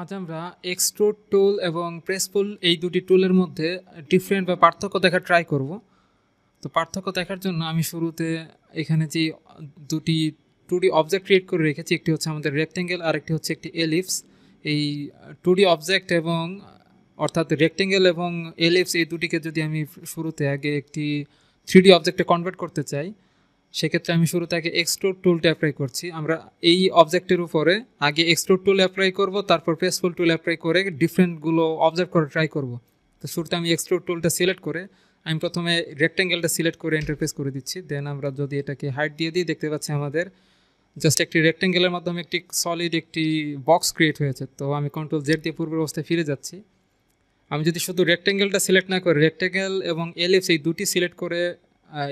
আজ আমরা এক্সট্রোড টুল এবং প্রেসপুল এই দুটি টুলের মধ্যে ডিফারেন্ট বা পার্থক্য দেখার ট্রাই করব তো পার্থক্য দেখার জন্য আমি শুরুতে এখানে যে দুটি টু ডি অবজেক্ট ক্রিয়েট করে রেখেছি একটি হচ্ছে আমাদের রেক্টেঙ্গেল আর একটি হচ্ছে একটি এলিপস এই টু ডি অবজেক্ট এবং অর্থাৎ রেক্টেঙ্গেল এবং এলিপস এই দুটিকে যদি আমি শুরুতে আগে একটি থ্রি ডি অবজেক্টে কনভার্ট করতে চাই সেক্ষেত্রে আমি শুরুতে আগে এক্সট্রোড টুলটা অ্যাপ্লাই করছি আমরা এই অবজেক্টের উপরে আগে এক্সট্রোড টুল অ্যাপ্লাই করব তারপর ফেসফুল টুল অ্যাপ্লাই করে ডিফারেন্টগুলো অবজার্ভ করে ট্রাই করব তো শুরুতে আমি এক্সট্রোড টুলটা সিলেক্ট করে আমি প্রথমে রেক্ট্যাঙ্গেলটা সিলেক্ট করে ইন্টারফেস করে দিচ্ছি দেন আমরা যদি এটাকে হাইট দিয়ে দিই দেখতে পাচ্ছি আমাদের জাস্ট একটি রেক্ট্যাঙ্গেলের মাধ্যমে একটি সলিড একটি বক্স ক্রিয়েট হয়েছে তো আমি কন্ট্রোল জেড দিয়ে পূর্বের অবস্থায় ফিরে যাচ্ছি আমি যদি শুধু রেক্ট্যাঙ্গেলটা সিলেক্ট না করে রেক্ট্যাঙ্গেল এবং এলিপস এই দুটি সিলেক্ট করে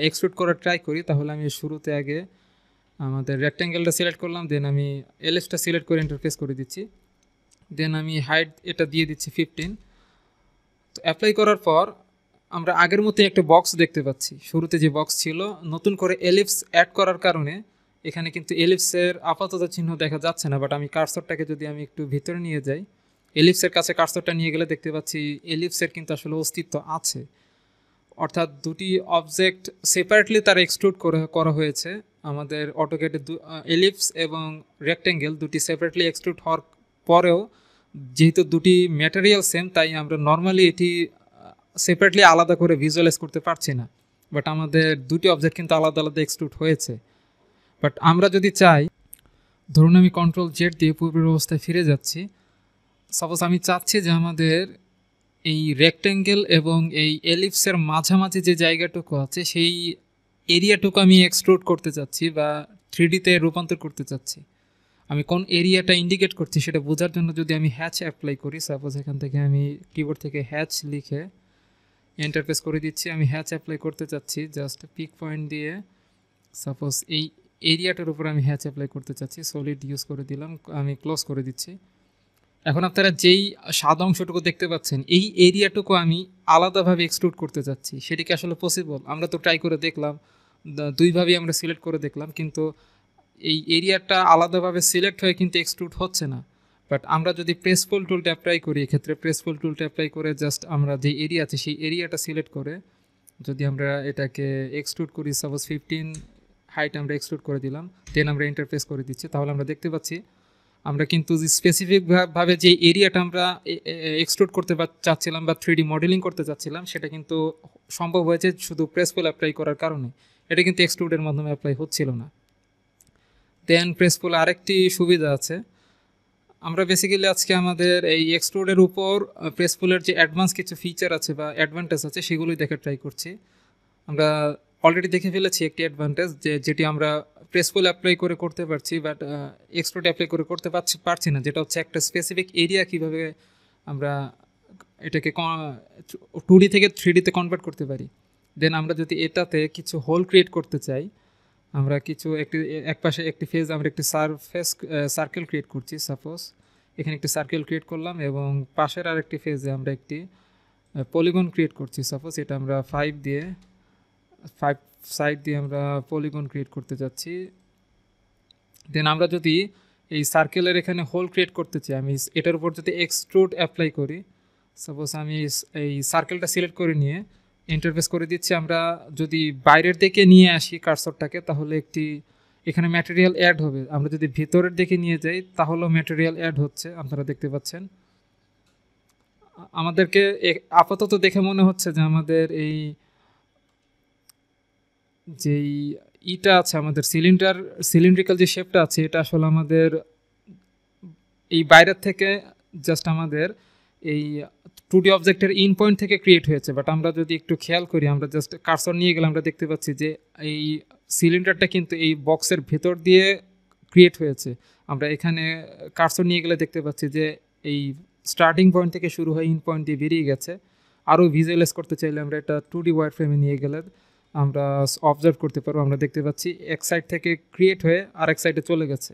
এক্সট্রুট করার ট্রাই করি তাহলে আমি শুরুতে আগে আমাদের রেক্ট্যাঙ্গেলটা সিলেক্ট করলাম দেন আমি এলএসটা সিলেক্ট করে ইন্টারফেস করে দিচ্ছি দেন আমি হাইট এটা দিয়ে দিচ্ছি ফিফটিন তো অ্যাপ্লাই করার পর আমরা আগের মতোই একটা বক্স দেখতে পাচ্ছি শুরুতে যে বক্স ছিল নতুন করে এলিপস অ্যাড করার কারণে এখানে কিন্তু এলিপসের আপাতত চিহ্ন দেখা যাচ্ছে না বাট আমি কার্সরটাকে যদি আমি একটু ভিতরে নিয়ে যাই এলিপসের কাছে কার্সরটা নিয়ে গেলে দেখতে পাচ্ছি এলিপসের কিন্তু আসলে অস্তিত্ব আছে অর্থাৎ দুটি অবজেক্ট সেপারেটলি তার এক্সক্লুড করা হয়েছে আমাদের অটোকেটে এলিপস এবং রেক্টেঙ্গেল দুটি সেপারেটলি এক্সক্লুড হওয়ার পরেও যেহেতু দুটি ম্যাটেরিয়াল সেম তাই আমরা নর্মালি এটি সেপারেটলি আলাদা করে ভিজুয়ালাইজ করতে পারছি না বাট আমাদের দুটি অবজেক্ট কিন্তু আলাদা আলাদা এক্সক্লুড হয়েছে বাট আমরা যদি চাই ধরুন আমি কন্ট্রোল জেট দিয়ে পূর্বের অবস্থায় ফিরে যাচ্ছি সাপোজ আমি চাচ্ছি যে আমাদের এই রেক্ট্যাঙ্গেল এবং এই এলিপসের মাঝামাঝি যে জায়গাটুকু আছে সেই এরিয়াটুকু আমি এক্সট্রুড করতে চাচ্ছি বা থ্রিডিতে রূপান্তর করতে চাচ্ছি আমি কোন এরিয়াটা ইন্ডিকেট করছি সেটা বোঝার জন্য যদি আমি হ্যাচ অ্যাপ্লাই করি সাপোজ এখান থেকে আমি কিবোর্ড থেকে হ্যাচ লিখে এন্টারপ্রেস করে দিচ্ছি আমি হ্যাচ অ্যাপ্লাই করতে চাচ্ছি জাস্ট পিক পয়েন্ট দিয়ে সাপোজ এই এরিয়াটার উপর আমি হ্যাচ অ্যাপ্লাই করতে চাচ্ছি সলিড ইউজ করে দিলাম আমি ক্লোজ করে দিচ্ছি এখন আপনারা যেই সাদা অংশটুকু দেখতে পাচ্ছেন এই এরিয়াটুকু আমি আলাদাভাবে এক্সক্লুড করতে চাচ্ছি সেটিকে আসলে পসিবল আমরা তো ট্রাই করে দেখলাম দুইভাবেই আমরা সিলেক্ট করে দেখলাম কিন্তু এই এরিয়াটা আলাদাভাবে সিলেক্ট হয়ে কিন্তু এক্সক্লুড হচ্ছে না বাট আমরা যদি প্রেসফুল টুলটা অ্যাপ্লাই করি এক্ষেত্রে প্রেসফুল টুলটা অ্যাপ্লাই করে জাস্ট আমরা যে এরিয়া আছে সেই এরিয়াটা সিলেক্ট করে যদি আমরা এটাকে এক্সক্লুড করি সাপোজ ফিফটিন হাইট আমরা এক্সক্লুড করে দিলাম দেন আমরা ইন্টারফেস করে দিচ্ছি তাহলে আমরা দেখতে পাচ্ছি আমরা কিন্তু স্পেসিফিকভাবে যে এরিয়াটা আমরা এক্সক্লুড করতে চাচ্ছিলাম বা থ্রিডি মডেলিং করতে চাচ্ছিলাম সেটা কিন্তু সম্ভব হয়েছে শুধু প্রেসফুল অ্যাপ্লাই করার কারণে এটা কিন্তু এক্সক্লুডের মাধ্যমে অ্যাপ্লাই হচ্ছিল না দেন প্রেসফুল আরেকটি সুবিধা আছে আমরা বেসিক্যালি আজকে আমাদের এই এক্সক্লুডের উপর প্রেসফুলের যে অ্যাডভান্স কিছু ফিচার আছে বা অ্যাডভান্টেজ আছে সেগুলোই দেখে ট্রাই করছি আমরা অলরেডি দেখে ফেলেছি একটি অ্যাডভান্টেজ যে যেটি আমরা প্রেসফুল অ্যাপ্লাই করে করতে পারছি বাট এক্সপোর্ট অ্যাপ্লাই করে করতে পারছি পারছি না যেটা হচ্ছে একটা স্পেসিফিক এরিয়া কীভাবে আমরা এটাকে টু ডি থেকে থ্রি ডিতে কনভার্ট করতে পারি দেন আমরা যদি এটাতে কিছু হোল ক্রিয়েট করতে চাই আমরা কিছু একটি এক পাশে একটি ফেজ আমরা একটি সারফেস সার্কেল ক্রিয়েট করছি সাপোজ এখানে একটি সার্কেল ক্রিয়েট করলাম এবং পাশের আরেকটি ফেজে আমরা একটি পলিগন uh, ক্রিয়েট করছি সাপোজ এটা আমরা ফাইভ দিয়ে ফাইভ সাইড দিয়ে আমরা পলিগন ক্রিয়েট করতে যাচ্ছি দেন আমরা যদি এই সার্কেলের এখানে হোল ক্রিয়েট করতে চাই আমি এটার উপর যদি এক্সট্রুড অ্যাপ্লাই করি সাপোজ আমি এই সার্কেলটা সিলেক্ট করে নিয়ে ইন্টারফেস করে দিচ্ছি আমরা যদি বাইরের দিকে নিয়ে আসি কার্সরটাকে তাহলে একটি এখানে ম্যাটেরিয়াল অ্যাড হবে আমরা যদি ভেতরের দিকে নিয়ে যাই তাহলেও ম্যাটেরিয়াল অ্যাড হচ্ছে আপনারা দেখতে পাচ্ছেন আমাদেরকে আপাতত দেখে মনে হচ্ছে যে আমাদের এই যেই ইটা আছে আমাদের সিলিন্ডার সিলিন্ড্রিক্যাল যে শেপটা আছে এটা আসলে আমাদের এই বাইরের থেকে জাস্ট আমাদের এই টু ডি অবজেক্টের ইন পয়েন্ট থেকে ক্রিয়েট হয়েছে বাট আমরা যদি একটু খেয়াল করি আমরা জাস্ট কার্সর নিয়ে গেলে আমরা দেখতে পাচ্ছি যে এই সিলিন্ডারটা কিন্তু এই বক্সের ভেতর দিয়ে ক্রিয়েট হয়েছে আমরা এখানে কার্সর নিয়ে গেলে দেখতে পাচ্ছি যে এই স্টার্টিং পয়েন্ট থেকে শুরু হয়ে ইন পয়েন্ট দিয়ে বেরিয়ে গেছে আরও ভিজুয়ালাইজ করতে চাইলে আমরা এটা টু ডি ওয়ার ফ্রেমে নিয়ে গেলে আমরা অবজার্ভ করতে পারবো আমরা দেখতে পাচ্ছি এক সাইড থেকে ক্রিয়েট হয়ে আরেক সাইডে চলে গেছে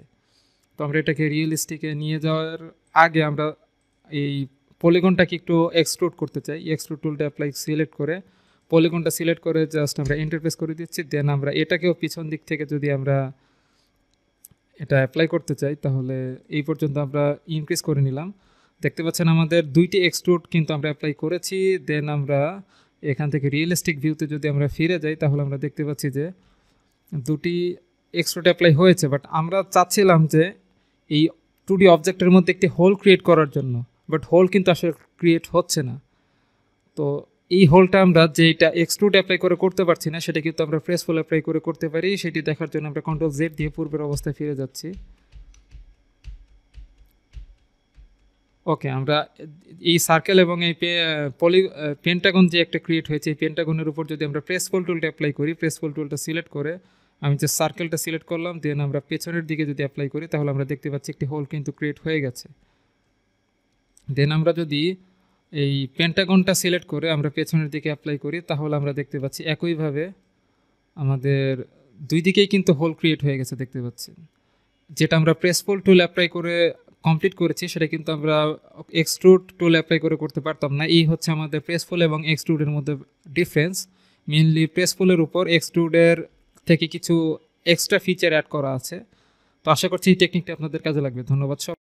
তো আমরা এটাকে রিয়েলিস্টিকে নিয়ে যাওয়ার আগে আমরা এই পলিগনটাকে একটু এক্সক্লুড করতে চাই এক্সক্লুড টুলটা অ্যাপ্লাই সিলেক্ট করে পলিগনটা সিলেক্ট করে জাস্ট আমরা ইন্টারফেস করে দিচ্ছি দেন আমরা এটাকেও পিছন দিক থেকে যদি আমরা এটা অ্যাপ্লাই করতে চাই তাহলে এই পর্যন্ত আমরা ইনক্রিজ করে নিলাম দেখতে পাচ্ছেন আমাদের দুইটি এক্সট্রুড কিন্তু আমরা অ্যাপ্লাই করেছি দেন আমরা এখান থেকে রিয়েলিস্টিক ভিউতে যদি আমরা ফিরে যাই তাহলে আমরা দেখতে পাচ্ছি যে দুটি এক্সট্রোট অ্যাপ্লাই হয়েছে বাট আমরা চাচ্ছিলাম যে এই টু ডি অবজেক্টের মধ্যে একটি হোল ক্রিয়েট করার জন্য বাট হোল কিন্তু আসলে ক্রিয়েট হচ্ছে না তো এই হোলটা আমরা যেটা এক্সট্রুড অ্যাপ্লাই করে করতে পারছি না সেটা কিন্তু আমরা ফ্রেশ ফুল অ্যাপ্লাই করে করতে পারি সেটি দেখার জন্য আমরা কন্ট্রোল জেড দিয়ে পূর্বের অবস্থায় ফিরে যাচ্ছি ওকে আমরা এই সার্কেল এবং এই পলি পেন্টাগন যে একটা ক্রিয়েট হয়েছে এই পেন্টাগনের উপর যদি আমরা প্রেসফল টুলটা অ্যাপ্লাই করি প্রেসফল টুলটা সিলেক্ট করে আমি যে সার্কেলটা সিলেক্ট করলাম দেন আমরা পেছনের দিকে যদি অ্যাপ্লাই করি তাহলে আমরা দেখতে পাচ্ছি একটি হোল কিন্তু ক্রিয়েট হয়ে গেছে দেন আমরা যদি এই পেন্টাগনটা সিলেক্ট করে আমরা পেছনের দিকে অ্যাপ্লাই করি তাহলে আমরা দেখতে পাচ্ছি একইভাবে আমাদের দুই দিকেই কিন্তু হোল ক্রিয়েট হয়ে গেছে দেখতে পাচ্ছেন যেটা আমরা প্রেসফুল টুল অ্যাপ্লাই করে কমপ্লিট করেছি সেটা কিন্তু আমরা এক্সট্রুড টুল অ্যাপ্লাই করে করতে পারতাম না এই হচ্ছে আমাদের প্রেসফুল এবং এক্সট্রুডের মধ্যে ডিফারেন্স মেনলি প্রেসফুলের উপর এক্সট্রুডের থেকে কিছু এক্সট্রা ফিচার অ্যাড করা আছে তো আশা করছি এই টেকনিকটা আপনাদের কাজে লাগবে ধন্যবাদ সব